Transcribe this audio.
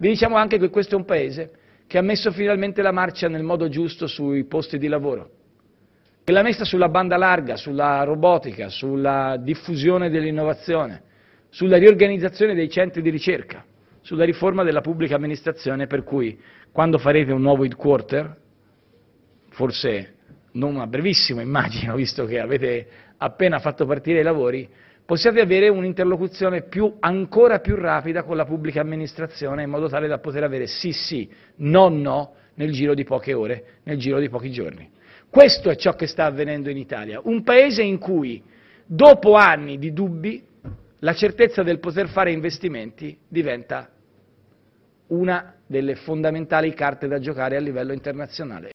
Vi diciamo anche che questo è un Paese che ha messo finalmente la marcia nel modo giusto sui posti di lavoro, che l'ha messa sulla banda larga, sulla robotica, sulla diffusione dell'innovazione, sulla riorganizzazione dei centri di ricerca, sulla riforma della pubblica amministrazione per cui quando farete un nuovo headquarter, forse non a brevissimo immagino, visto che avete appena fatto partire i lavori, possiate avere un'interlocuzione ancora più rapida con la pubblica amministrazione, in modo tale da poter avere sì sì, no no, nel giro di poche ore, nel giro di pochi giorni. Questo è ciò che sta avvenendo in Italia, un paese in cui, dopo anni di dubbi, la certezza del poter fare investimenti diventa una delle fondamentali carte da giocare a livello internazionale.